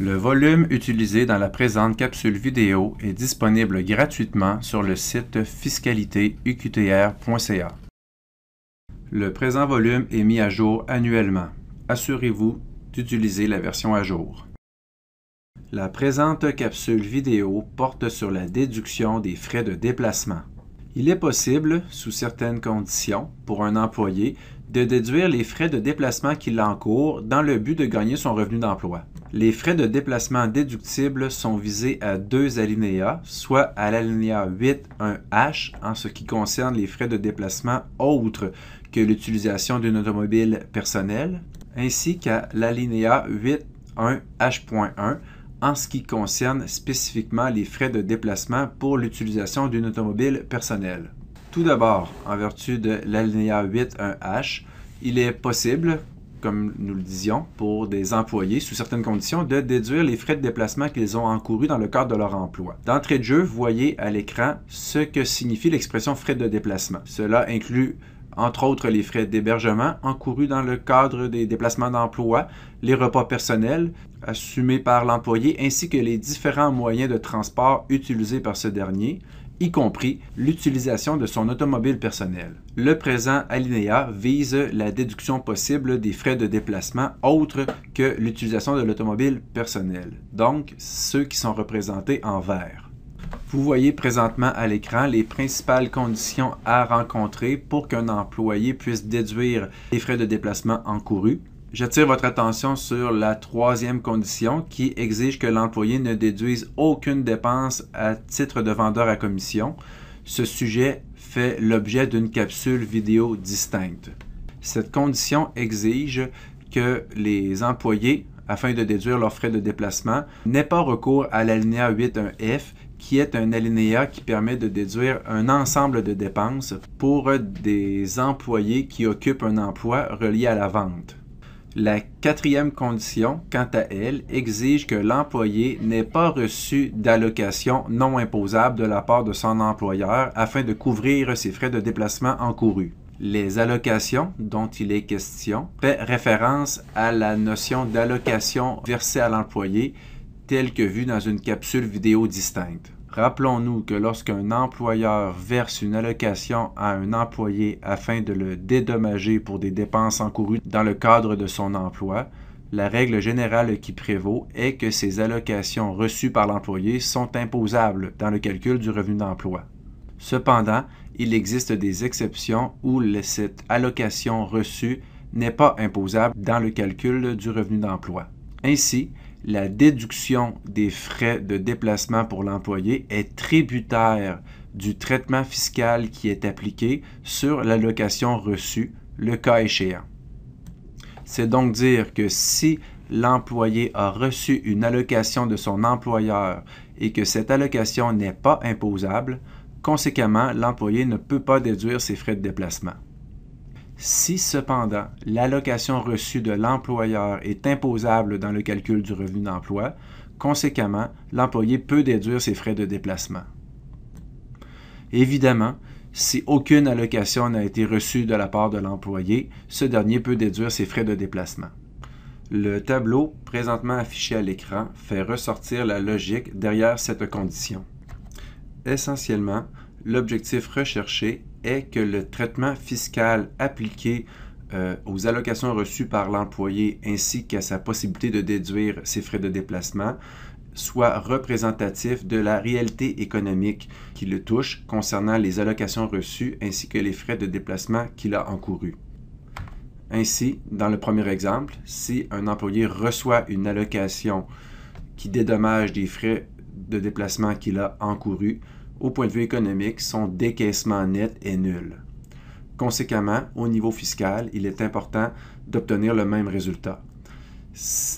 Le volume utilisé dans la présente capsule vidéo est disponible gratuitement sur le site fiscalitéuqtr.ca. Le présent volume est mis à jour annuellement. Assurez-vous d'utiliser la version à jour. La présente capsule vidéo porte sur la déduction des frais de déplacement. Il est possible, sous certaines conditions, pour un employé, de déduire les frais de déplacement qu'il encourt dans le but de gagner son revenu d'emploi. Les frais de déplacement déductibles sont visés à deux alinéas, soit à l'alinéa 8.1h en ce qui concerne les frais de déplacement autres que l'utilisation d'une automobile personnelle, ainsi qu'à l'alinéa 8.1h.1 en ce qui concerne spécifiquement les frais de déplacement pour l'utilisation d'une automobile personnelle. Tout d'abord, en vertu de l'alinéa 8.1h, il est possible, comme nous le disions, pour des employés, sous certaines conditions, de déduire les frais de déplacement qu'ils ont encourus dans le cadre de leur emploi. D'entrée de jeu, voyez à l'écran ce que signifie l'expression frais de déplacement. Cela inclut entre autres les frais d'hébergement encourus dans le cadre des déplacements d'emploi, les repas personnels assumés par l'employé ainsi que les différents moyens de transport utilisés par ce dernier, y compris l'utilisation de son automobile personnel. Le présent alinéa vise la déduction possible des frais de déplacement autres que l'utilisation de l'automobile personnelle, donc ceux qui sont représentés en vert. Vous voyez présentement à l'écran les principales conditions à rencontrer pour qu'un employé puisse déduire les frais de déplacement encourus. J'attire votre attention sur la troisième condition qui exige que l'employé ne déduise aucune dépense à titre de vendeur à commission. Ce sujet fait l'objet d'une capsule vidéo distincte. Cette condition exige que les employés afin de déduire leurs frais de déplacement, n'aient pas recours à l'alinéa 8.1f qui est un alinéa qui permet de déduire un ensemble de dépenses pour des employés qui occupent un emploi relié à la vente. La quatrième condition, quant à elle, exige que l'employé n'ait pas reçu d'allocation non imposable de la part de son employeur afin de couvrir ses frais de déplacement encourus. Les allocations dont il est question fait référence à la notion d'allocation versée à l'employé telle que vue dans une capsule vidéo distincte. Rappelons-nous que lorsqu'un employeur verse une allocation à un employé afin de le dédommager pour des dépenses encourues dans le cadre de son emploi, la règle générale qui prévaut est que ces allocations reçues par l'employé sont imposables dans le calcul du revenu d'emploi. Cependant, il existe des exceptions où cette allocation reçue n'est pas imposable dans le calcul du revenu d'emploi. Ainsi, la déduction des frais de déplacement pour l'employé est tributaire du traitement fiscal qui est appliqué sur l'allocation reçue, le cas échéant. C'est donc dire que si l'employé a reçu une allocation de son employeur et que cette allocation n'est pas imposable, conséquemment, l'employé ne peut pas déduire ses frais de déplacement. Si cependant l'allocation reçue de l'employeur est imposable dans le calcul du revenu d'emploi, conséquemment, l'employé peut déduire ses frais de déplacement. Évidemment, si aucune allocation n'a été reçue de la part de l'employé, ce dernier peut déduire ses frais de déplacement. Le tableau présentement affiché à l'écran fait ressortir la logique derrière cette condition. Essentiellement, l'objectif recherché est que le traitement fiscal appliqué euh, aux allocations reçues par l'employé ainsi qu'à sa possibilité de déduire ses frais de déplacement soit représentatif de la réalité économique qui le touche concernant les allocations reçues ainsi que les frais de déplacement qu'il a encourus. Ainsi, dans le premier exemple, si un employé reçoit une allocation qui dédommage des frais de déplacement qu'il a encourus, au point de vue économique, son décaissement net est nul. Conséquemment, au niveau fiscal, il est important d'obtenir le même résultat.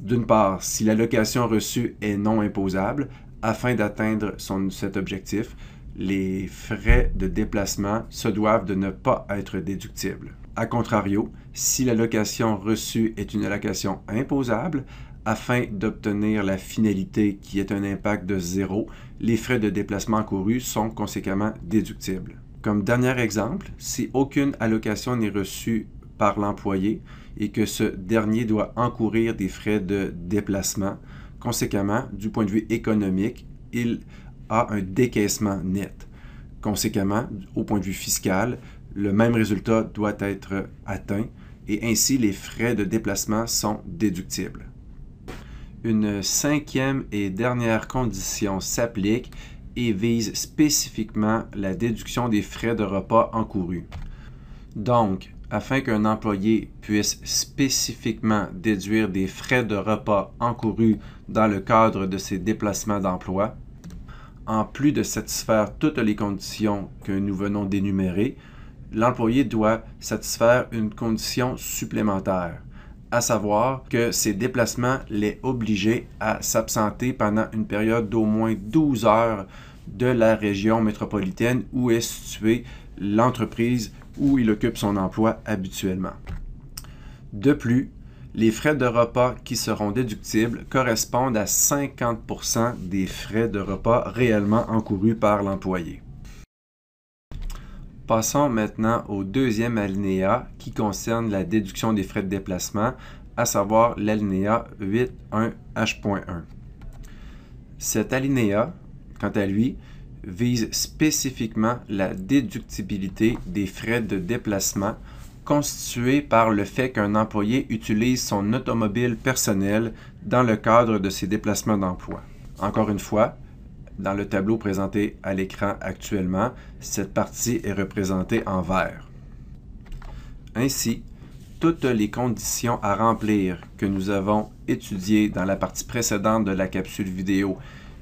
D'une part, si l'allocation reçue est non imposable, afin d'atteindre cet objectif, les frais de déplacement se doivent de ne pas être déductibles. A contrario, si l'allocation reçue est une allocation imposable, afin d'obtenir la finalité qui est un impact de zéro, les frais de déplacement encourus sont conséquemment déductibles. Comme dernier exemple, si aucune allocation n'est reçue par l'employé et que ce dernier doit encourir des frais de déplacement, conséquemment, du point de vue économique, il a un décaissement net. Conséquemment, au point de vue fiscal, le même résultat doit être atteint et ainsi les frais de déplacement sont déductibles. Une cinquième et dernière condition s'applique et vise spécifiquement la déduction des frais de repas encourus. Donc, afin qu'un employé puisse spécifiquement déduire des frais de repas encourus dans le cadre de ses déplacements d'emploi, en plus de satisfaire toutes les conditions que nous venons d'énumérer, l'employé doit satisfaire une condition supplémentaire à savoir que ces déplacements les obligé à s'absenter pendant une période d'au moins 12 heures de la région métropolitaine où est située l'entreprise où il occupe son emploi habituellement. De plus, les frais de repas qui seront déductibles correspondent à 50% des frais de repas réellement encourus par l'employé. Passons maintenant au deuxième alinéa qui concerne la déduction des frais de déplacement, à savoir l'alinéa 8.1h.1. Cet alinéa, quant à lui, vise spécifiquement la déductibilité des frais de déplacement constitués par le fait qu'un employé utilise son automobile personnel dans le cadre de ses déplacements d'emploi. Encore une fois, dans le tableau présenté à l'écran actuellement, cette partie est représentée en vert. Ainsi, toutes les conditions à remplir que nous avons étudiées dans la partie précédente de la capsule vidéo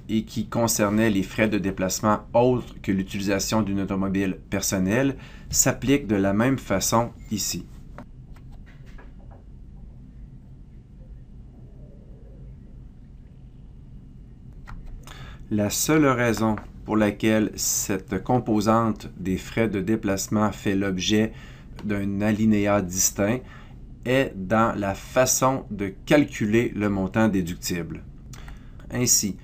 et qui concernaient les frais de déplacement autres que l'utilisation d'une automobile personnelle s'appliquent de la même façon ici. La seule raison pour laquelle cette composante des frais de déplacement fait l'objet d'un alinéa distinct est dans la façon de calculer le montant déductible. Ainsi,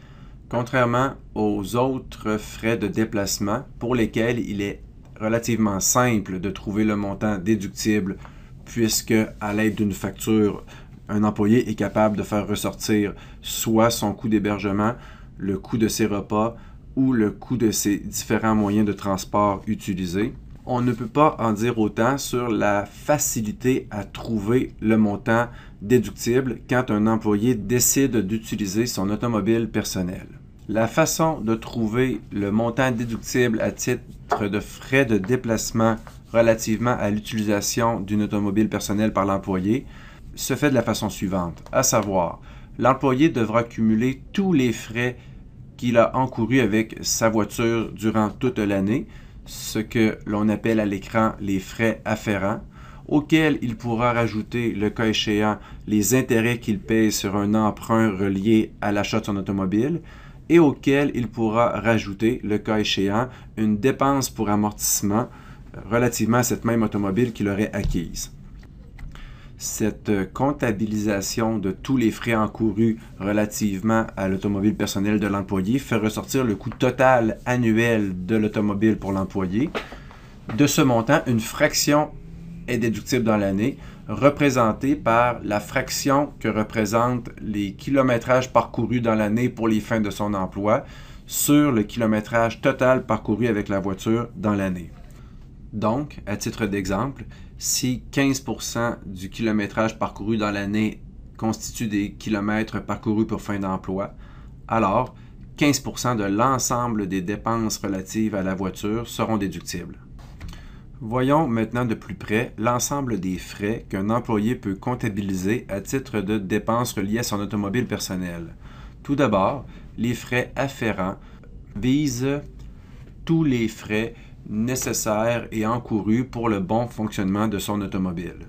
contrairement aux autres frais de déplacement pour lesquels il est relativement simple de trouver le montant déductible puisque à l'aide d'une facture, un employé est capable de faire ressortir soit son coût d'hébergement, le coût de ses repas ou le coût de ses différents moyens de transport utilisés. On ne peut pas en dire autant sur la facilité à trouver le montant déductible quand un employé décide d'utiliser son automobile personnel. La façon de trouver le montant déductible à titre de frais de déplacement relativement à l'utilisation d'une automobile personnelle par l'employé se fait de la façon suivante, à savoir l'employé devra cumuler tous les frais qu'il a encourus avec sa voiture durant toute l'année, ce que l'on appelle à l'écran les frais afférents, auxquels il pourra rajouter, le cas échéant, les intérêts qu'il paye sur un emprunt relié à l'achat de son automobile, et auxquels il pourra rajouter, le cas échéant, une dépense pour amortissement relativement à cette même automobile qu'il aurait acquise cette euh, comptabilisation de tous les frais encourus relativement à l'automobile personnelle de l'employé fait ressortir le coût total annuel de l'automobile pour l'employé. De ce montant, une fraction est déductible dans l'année, représentée par la fraction que représentent les kilométrages parcourus dans l'année pour les fins de son emploi sur le kilométrage total parcouru avec la voiture dans l'année. Donc, à titre d'exemple, si 15% du kilométrage parcouru dans l'année constitue des kilomètres parcourus pour fin d'emploi, alors 15% de l'ensemble des dépenses relatives à la voiture seront déductibles. Voyons maintenant de plus près l'ensemble des frais qu'un employé peut comptabiliser à titre de dépenses reliées à son automobile personnelle. Tout d'abord, les frais afférents visent tous les frais nécessaires et encourus pour le bon fonctionnement de son automobile.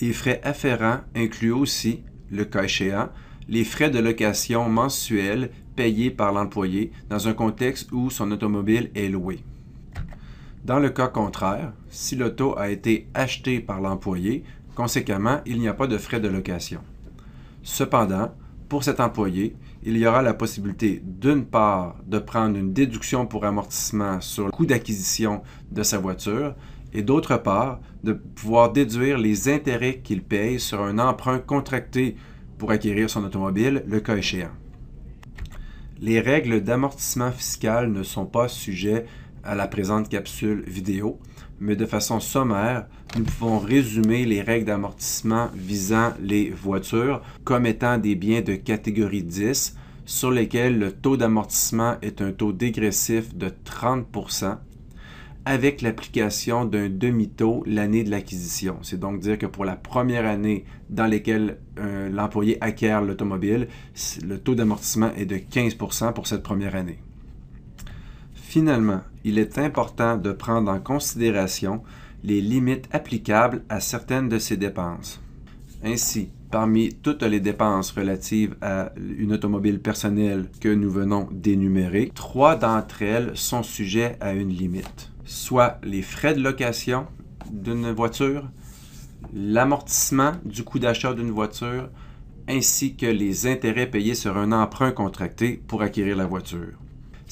Les frais afférents incluent aussi, le cas échéant, les frais de location mensuels payés par l'employé dans un contexte où son automobile est louée. Dans le cas contraire, si l'auto a été acheté par l'employé, conséquemment, il n'y a pas de frais de location. Cependant, pour cet employé, il y aura la possibilité, d'une part, de prendre une déduction pour amortissement sur le coût d'acquisition de sa voiture et d'autre part, de pouvoir déduire les intérêts qu'il paye sur un emprunt contracté pour acquérir son automobile, le cas échéant. Les règles d'amortissement fiscal ne sont pas sujets à la présente capsule vidéo, mais de façon sommaire, nous pouvons résumer les règles d'amortissement visant les voitures comme étant des biens de catégorie 10 sur lesquels le taux d'amortissement est un taux dégressif de 30 avec l'application d'un demi-taux l'année de l'acquisition. C'est donc dire que pour la première année dans laquelle euh, l'employé acquiert l'automobile, le taux d'amortissement est de 15 pour cette première année. Finalement, il est important de prendre en considération les limites applicables à certaines de ces dépenses. Ainsi, parmi toutes les dépenses relatives à une automobile personnelle que nous venons d'énumérer, trois d'entre elles sont sujets à une limite, soit les frais de location d'une voiture, l'amortissement du coût d'achat d'une voiture, ainsi que les intérêts payés sur un emprunt contracté pour acquérir la voiture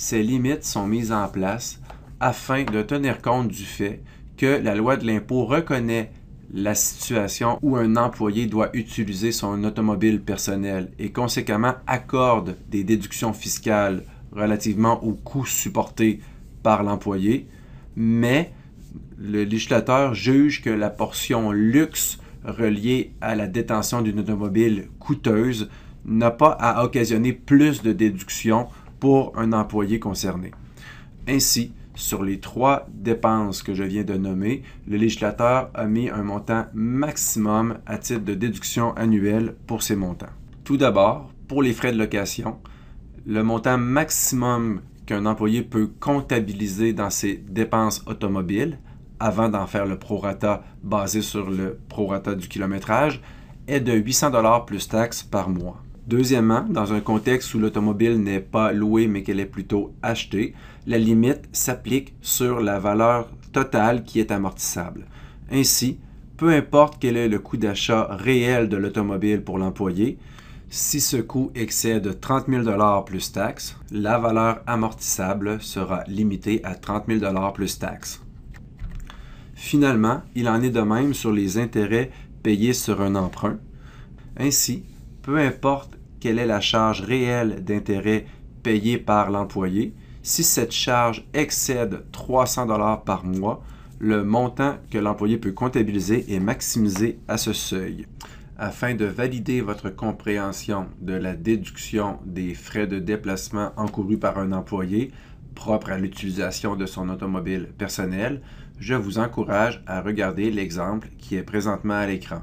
ces limites sont mises en place afin de tenir compte du fait que la loi de l'impôt reconnaît la situation où un employé doit utiliser son automobile personnel et conséquemment accorde des déductions fiscales relativement aux coûts supportés par l'employé, mais le législateur juge que la portion luxe reliée à la détention d'une automobile coûteuse n'a pas à occasionner plus de déductions pour un employé concerné. Ainsi, sur les trois dépenses que je viens de nommer, le législateur a mis un montant maximum à titre de déduction annuelle pour ces montants. Tout d'abord, pour les frais de location, le montant maximum qu'un employé peut comptabiliser dans ses dépenses automobiles, avant d'en faire le prorata basé sur le prorata du kilométrage, est de 800 plus taxes par mois. Deuxièmement, dans un contexte où l'automobile n'est pas louée mais qu'elle est plutôt achetée, la limite s'applique sur la valeur totale qui est amortissable. Ainsi, peu importe quel est le coût d'achat réel de l'automobile pour l'employé, si ce coût excède 30 000 plus taxes, la valeur amortissable sera limitée à 30 000 plus taxes. Finalement, il en est de même sur les intérêts payés sur un emprunt. Ainsi, peu importe quelle est la charge réelle d'intérêt payée par l'employé. Si cette charge excède 300 dollars par mois, le montant que l'employé peut comptabiliser est maximisé à ce seuil. Afin de valider votre compréhension de la déduction des frais de déplacement encourus par un employé propre à l'utilisation de son automobile personnel, je vous encourage à regarder l'exemple qui est présentement à l'écran.